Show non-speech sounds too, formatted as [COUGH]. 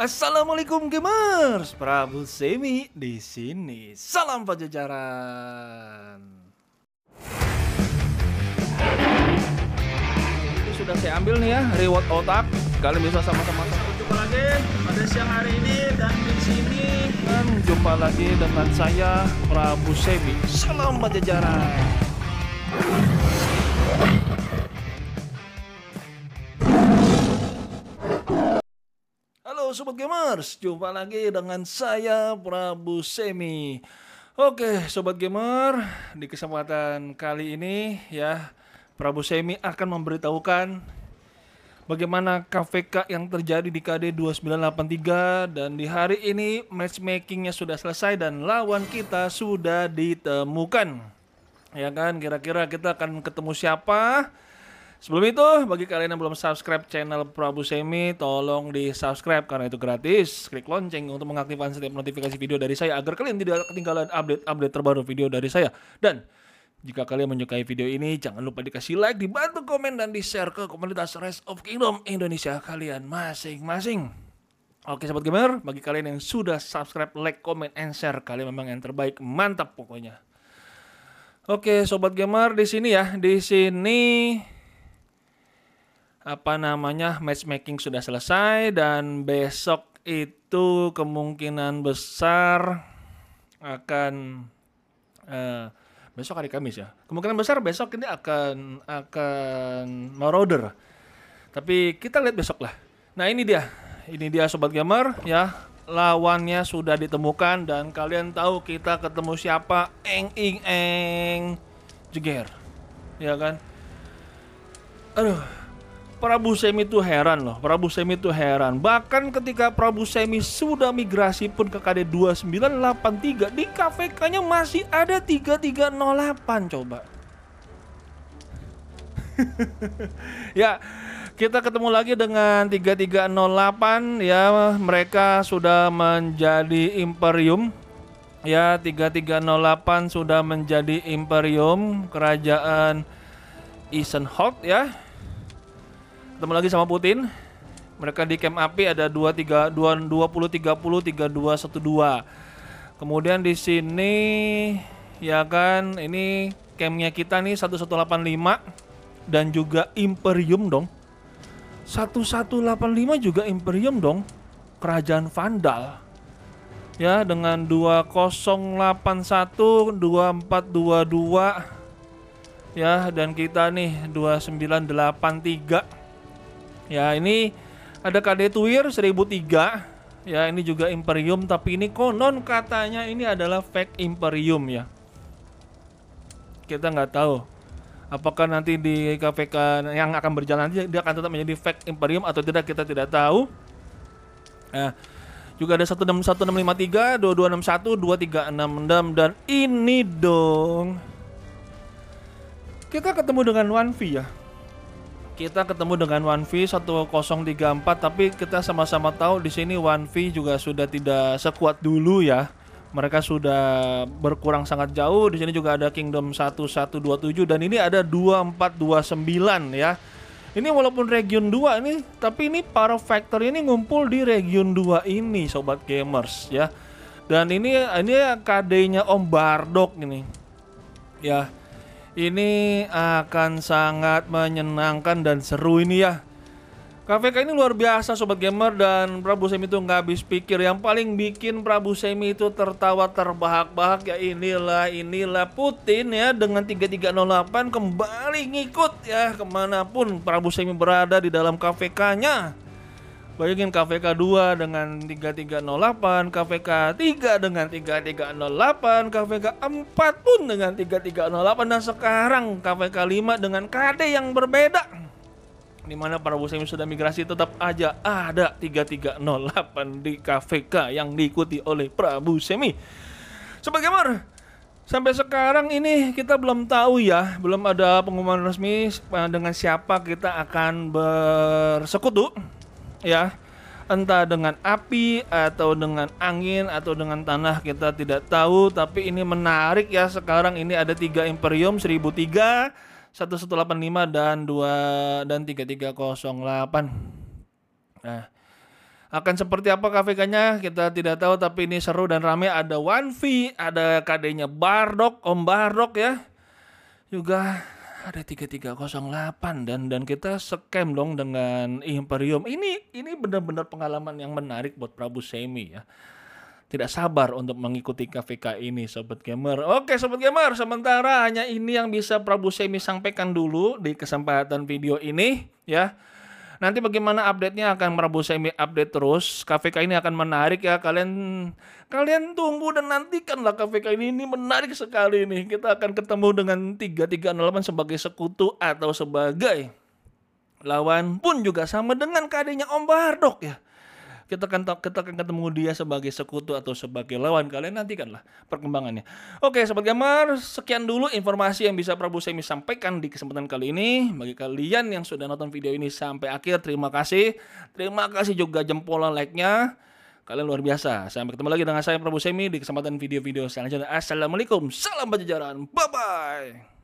Assalamualaikum gamers, Prabu Semi di sini. Salam pajajaran. Ini sudah saya ambil nih ya reward otak. Kalian bisa sama-sama. Jumpa lagi pada siang hari ini dan di sini. Dan jumpa lagi dengan saya Prabu Semi. Salam pajajaran. Sobat Gamers, jumpa lagi dengan saya Prabu Semi Oke Sobat Gamer, di kesempatan kali ini ya Prabu Semi akan memberitahukan bagaimana KVK yang terjadi di KD 2983 dan di hari ini matchmakingnya sudah selesai dan lawan kita sudah ditemukan ya kan kira-kira kita akan ketemu siapa Sebelum itu, bagi kalian yang belum subscribe channel Prabu Semi, tolong di subscribe karena itu gratis. Klik lonceng untuk mengaktifkan setiap notifikasi video dari saya agar kalian tidak ketinggalan update-update terbaru video dari saya. Dan jika kalian menyukai video ini, jangan lupa dikasih like, dibantu komen, dan di-share ke komunitas Rest of Kingdom Indonesia kalian masing-masing. Oke sahabat gamer, bagi kalian yang sudah subscribe, like, komen, and share, kalian memang yang terbaik, mantap pokoknya. Oke sobat gamer, di sini ya, di sini apa namanya matchmaking sudah selesai dan besok itu kemungkinan besar akan uh, besok hari Kamis ya. Kemungkinan besar besok ini akan akan Marauder. Tapi kita lihat besok lah. Nah, ini dia. Ini dia sobat gamer ya. Lawannya sudah ditemukan dan kalian tahu kita ketemu siapa? Eng ing eng. Jeger. Ya kan? Aduh, Prabu Semi itu heran loh, Prabu Semi itu heran. Bahkan ketika Prabu Semi sudah migrasi pun ke KD 2983, di KVK-nya masih ada 3308 coba. [LAUGHS] ya, kita ketemu lagi dengan 3308 ya, mereka sudah menjadi imperium ya 3308 sudah menjadi imperium kerajaan Eisenhot ya ketemu lagi sama Putin. Mereka di camp api ada 23 20 30 32 12. Kemudian di sini ya kan ini campnya kita nih 1185 dan juga Imperium dong. 1185 juga Imperium dong. Kerajaan Vandal. Ya dengan 2081 2422 ya dan kita nih 2983 Ya, ini ada KD Tuir 1003. Ya, ini juga Imperium tapi ini konon katanya ini adalah fake Imperium ya. Kita nggak tahu apakah nanti di KPK yang akan berjalan nanti dia akan tetap menjadi fake Imperium atau tidak kita tidak tahu. Nah, juga ada 161653, 2261, 2366 dan ini dong. Kita ketemu dengan Wanfi ya kita ketemu dengan One V 1034 tapi kita sama-sama tahu di sini One V juga sudah tidak sekuat dulu ya. Mereka sudah berkurang sangat jauh. Di sini juga ada Kingdom 1127 dan ini ada 2429 ya. Ini walaupun region 2 ini tapi ini para factor ini ngumpul di region 2 ini sobat gamers ya. Dan ini ini KD-nya Om Bardok ini. Ya, ini akan sangat menyenangkan dan seru ini ya. KVK ini luar biasa Sobat Gamer dan Prabu Semi itu nggak habis pikir Yang paling bikin Prabu Semi itu tertawa terbahak-bahak ya inilah inilah Putin ya dengan 3308 kembali ngikut ya kemanapun Prabu Semi berada di dalam KVK nya Bayangin KVK 2 dengan 3308, KVK 3 dengan 3308, KVK 4 pun dengan 3308 dan sekarang KVK 5 dengan KD yang berbeda. Di mana para muslim sudah migrasi tetap aja ada 3308 di KVK yang diikuti oleh Prabu Semi. Sebagai mar, sampai sekarang ini kita belum tahu ya, belum ada pengumuman resmi eh, dengan siapa kita akan bersekutu ya entah dengan api atau dengan angin atau dengan tanah kita tidak tahu tapi ini menarik ya sekarang ini ada tiga imperium 1003 1185 dan 2 dan 3308 nah akan seperti apa KVK-nya kita tidak tahu tapi ini seru dan ramai. ada One V ada KD-nya Bardok Om Bardok ya juga ada 3308 dan dan kita scam dong dengan Imperium. Ini ini benar-benar pengalaman yang menarik buat Prabu Semi ya. Tidak sabar untuk mengikuti KVK ini Sobat Gamer. Oke Sobat Gamer, sementara hanya ini yang bisa Prabu Semi sampaikan dulu di kesempatan video ini ya. Nanti bagaimana update-nya akan Prabowo Semi update terus. KVK ini akan menarik ya kalian kalian tunggu dan nantikanlah KVK ini ini menarik sekali nih. Kita akan ketemu dengan 3308 sebagai sekutu atau sebagai lawan pun juga sama dengan kadenya Om Bardok ya kita akan kita akan ketemu dia sebagai sekutu atau sebagai lawan kalian nantikanlah perkembangannya oke sobat gamer, sekian dulu informasi yang bisa Prabu Semi sampaikan di kesempatan kali ini bagi kalian yang sudah nonton video ini sampai akhir terima kasih terima kasih juga jempolan like-nya Kalian luar biasa. Sampai ketemu lagi dengan saya Prabu Semi di kesempatan video-video selanjutnya. Assalamualaikum, salam pajajaran, bye-bye.